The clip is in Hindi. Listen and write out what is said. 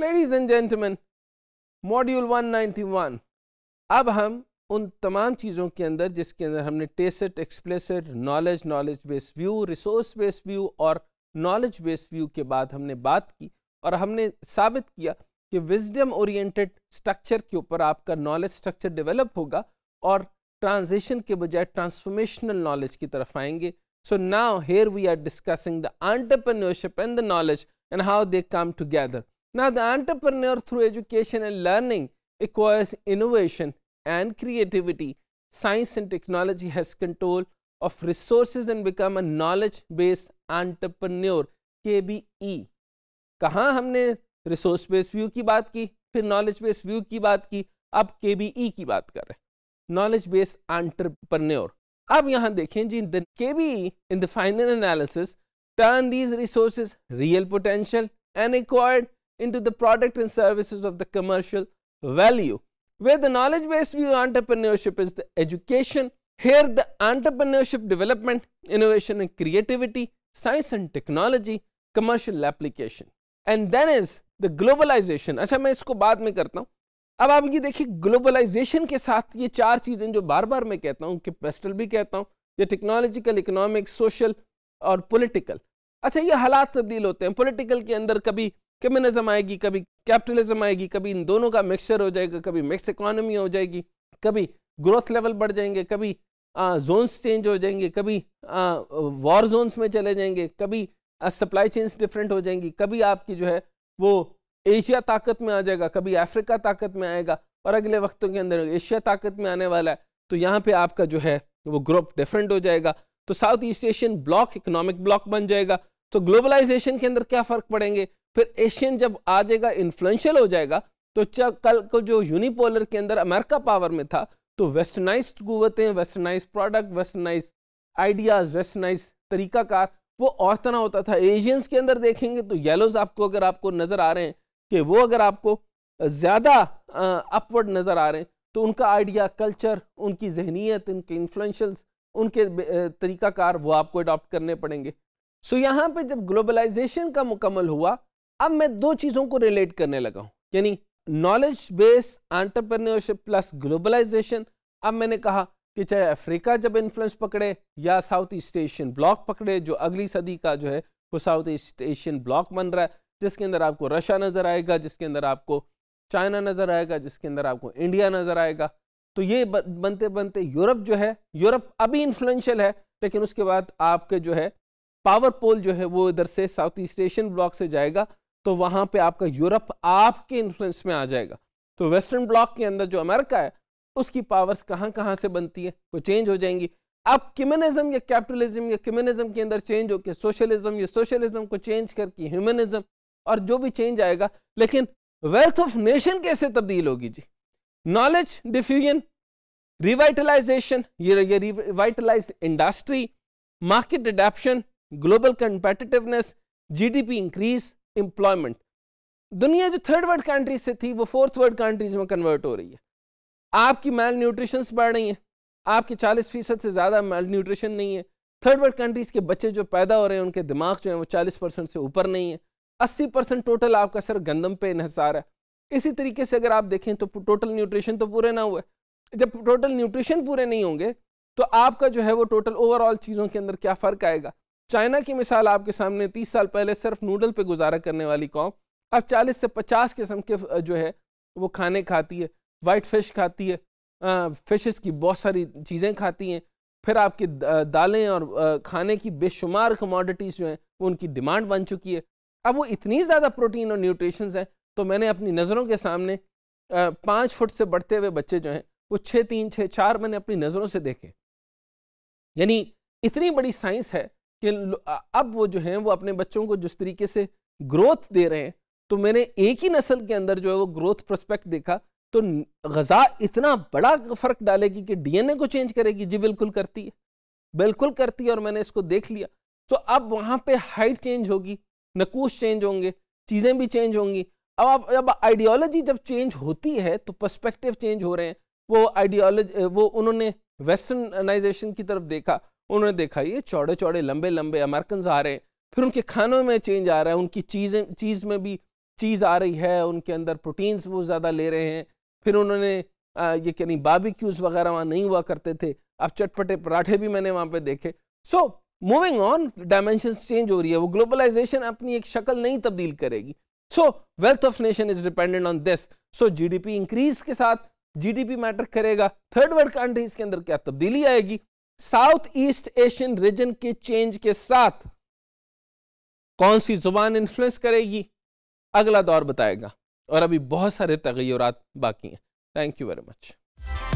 लेडीज एंड जेंटमैन मॉड्यूल 191 अब हम उन तमाम चीज़ों के अंदर जिसके अंदर हमने tacit explicit knowledge knowledge based view resource based view और नॉलेज बेस्ड व्यू के बाद हमने बात की और हमने साबित किया कि विजडम ओरिएंटेड स्ट्रक्चर के ऊपर आपका नॉलेज स्ट्रक्चर डेवलप होगा और ट्रांजिशन के बजाय ट्रांसफॉर्मेशनल नॉलेज की तरफ आएंगे so now here we are discussing the entrepreneurship and the knowledge and how they come together Now, the entrepreneur through education and learning acquires innovation and creativity. Science and technology has control of resources and become a knowledge based entrepreneur KBE. कहाँ हमने रिसोर्स बेस्ड व्यू की बात की फिर नॉलेज बेस्ड व्यू की बात की अब केबीई की बात कर रहे हैं नॉलेज बेस्ड एंटरप्रन्योर अब यहां देखें जी द के KBE in the final analysis turn these resources real potential and acquired into the product and services of the commercial value. Where the knowledge based view entrepreneurship is the education, here the entrepreneurship development, innovation and creativity, science and technology, commercial application. And then is the globalization. अच्छा मैं इसको बाद में करता हूँ अब आप ये देखिए ग्लोबलाइजेशन के साथ ये चार चीज़ें जो बार बार मैं कहता हूँ कि पेस्टल भी कहता हूँ ये टेक्नोलॉजिकल इकोनॉमिक सोशल और पॉलिटिकल अच्छा ये हालात तब्दील होते हैं पॉलिटिकल के अंदर कभी कम्युनिज्म आएगी कभी कैपिटलिज्म आएगी कभी इन दोनों का मिक्सचर हो जाएगा कभी मिक्स इकोनॉमी हो जाएगी कभी ग्रोथ लेवल बढ़ जाएंगे कभी जोन्स चेंज हो जाएंगे कभी वॉर जोन्स में चले जाएंगे कभी सप्लाई चेन्स डिफरेंट हो जाएंगी कभी आपकी जो है वो एशिया ताकत में आ जाएगा कभी अफ्रीका ताकत में आएगा और अगले वक्तों के अंदर एशिया ताकत में आने वाला है तो यहाँ पे आपका जो है वो ग्रुप डिफरेंट हो जाएगा तो South East Asian block economic block बन जाएगा तो ग्लोबलाइजेशन के अंदर क्या फ़र्क पड़ेंगे फिर एशियन जब आ जाएगा इन्फ्लुएंशियल हो जाएगा तो कल को जो यूनिपोलर के अंदर अमेरिका पावर में था तो वेस्टर्नाइज कुतें westernise product westernise ideas westernise तरीकाकार वो और तरह होता था एशियंस के अंदर देखेंगे तो येलोज आपको अगर आपको नज़र आ रहे हैं कि वो अगर आपको ज़्यादा अपवर्ड नज़र आ रहे हैं तो उनका आइडिया कल्चर उनकी जहनीत उनके इन्फ्लुशल्स उनके तरीकाकार वो आपको अडॉप्ट करने पड़ेंगे सो so, पे जब ग्लोबलाइजेशन का मुकम्मल हुआ अब मैं दो चीज़ों को रिलेट करने लगा हूं यानी knowledge base entrepreneurship plus globalisation अब मैंने कहा कि चाहे अफ्रीका जब इन्फ्लुएंस पकड़े या साउथ ईस्ट एशियन ब्लॉक पकड़े जो अगली सदी का जो है वो साउथ ईस्ट एशियन ब्लॉक बन रहा है जिसके अंदर आपको रशिया नज़र आएगा जिसके अंदर आपको चाइना नज़र आएगा जिसके अंदर आपको इंडिया नज़र आएगा तो ये बनते बनते यूरोप जो है यूरोप अभी इन्फ्लुएंशियल है लेकिन उसके बाद आपके जो है पावर पोल जो है वो इधर से साउथ ईस्ट एशियन ब्लॉक से जाएगा तो वहां पे आपका यूरोप आपके इन्फ्लुएंस में आ जाएगा तो वेस्टर्न ब्लॉक के अंदर जो अमेरिका है उसकी पावर्स कहाँ कहाँ से बनती है वो चेंज हो जाएंगी अब कम्युनिज्म या कैपिटलिज्म या कम्युनिज्म के अंदर चेंज होकर सोशलिज्म या सोशलिज्म को चेंज करके ह्यूमनिज्म और जो भी चेंज आएगा लेकिन वेल्थ ऑफ नेशन कैसे तब्दील होगी जी नॉलेज डिफ्यूजन रिवाइटलाइजेशन ये revitalise industry market adaption global competitiveness GDP increase employment दुनिया जो थर्ड वर्ल्ड कंट्रीज से थी वो फोर्थ वर्ल्ड कंट्रीज में कन्वर्ट हो रही है आपकी मेल न्यूट्रिशन बढ़ रही है आपकी चालीस फीसद से ज़्यादा मेल न्यूट्रिशन नहीं है थर्ड वर्ल्ड कंट्रीज़ के बच्चे जो पैदा हो रहे हैं उनके दिमाग जो है वो चालीस परसेंट से ऊपर नहीं है अस्सी परसेंट टोटल आपका सर गंदम पे इहसार है इसी तरीके से अगर आप देखें तो टोटल न्यूट्रिशन तो पूरे ना हुए जब टोटल न्यूट्रिशन पूरे नहीं होंगे तो आपका जो है वो टोटल ओवरऑल चीज़ों के अंदर क्या फ़र्क आएगा चाइना की मिसाल आपके सामने तीस साल पहले सिर्फ नूडल पे गुजारा करने वाली कौम अब चालीस से पचास किस्म के जो है वो खाने खाती है वाइट फिश खाती है फिशेस की बहुत सारी चीज़ें खाती हैं फिर आपकी दालें और खाने की बेशुमार कमोडिटीज़ जो हैं वो उनकी डिमांड बन चुकी है अब वो इतनी ज़्यादा प्रोटीन और न्यूट्रिशंस हैं तो मैंने अपनी नज़रों के सामने पाँच फुट से बढ़ते हुए बच्चे जो हैं वो छः तीन छः चार मैंने अपनी नज़रों से देखे यानी इतनी बड़ी साइंस है कि अब वो जो हैं वो अपने बच्चों को जिस तरीके से ग्रोथ दे रहे हैं तो मैंने एक ही नस्ल के अंदर जो है वो ग्रोथ प्रस्पेक्ट देखा तो गज़ा इतना बड़ा फ़र्क डालेगी कि डीएनए को चेंज करेगी जी बिल्कुल करती है बिल्कुल करती है और मैंने इसको देख लिया तो अब वहाँ पे हाइट चेंज होगी नकूश चेंज होंगे चीज़ें भी चेंज होंगी अब अब जब आइडियोलॉजी जब चेंज होती है तो पर्सपेक्टिव चेंज हो रहे हैं वो आइडियोलॉजी वो उन्होंने वेस्टर्नाइजेशन की तरफ देखा उन्होंने देखा ये चौड़े चौड़े लंबे लंबे अमेरिकन आ रहे हैं फिर उनके खानों में चेंज आ रहा है उनकी चीज़ें चीज़ में भी चीज़ आ रही है उनके अंदर प्रोटीन्स वो ज़्यादा ले रहे हैं फिर उन्होंने ये बाबी बाबिक्यूज़ वगैरह वहाँ नहीं हुआ करते थे अब चटपटे पराठे भी मैंने वहाँ पे देखे so moving on dimension change हो रही है वो ग्लोबलाइजेशन अपनी एक शक्ल नहीं तब्दील करेगी so wealth of nation is dependent on this so GDP increase के साथ जीडीपी मैटर करेगा थर्ड वर्ल्ड कंट्रीज के अंदर क्या तब्दीली आएगी साउथ ईस्ट एशियन रीजन के चेंज के साथ कौन सी जुबान इन्फ्लुएंस करेगी अगला दौर बताएगा और अभी बहुत सारे तगैरत बाकी हैं थैंक यू वेरी मच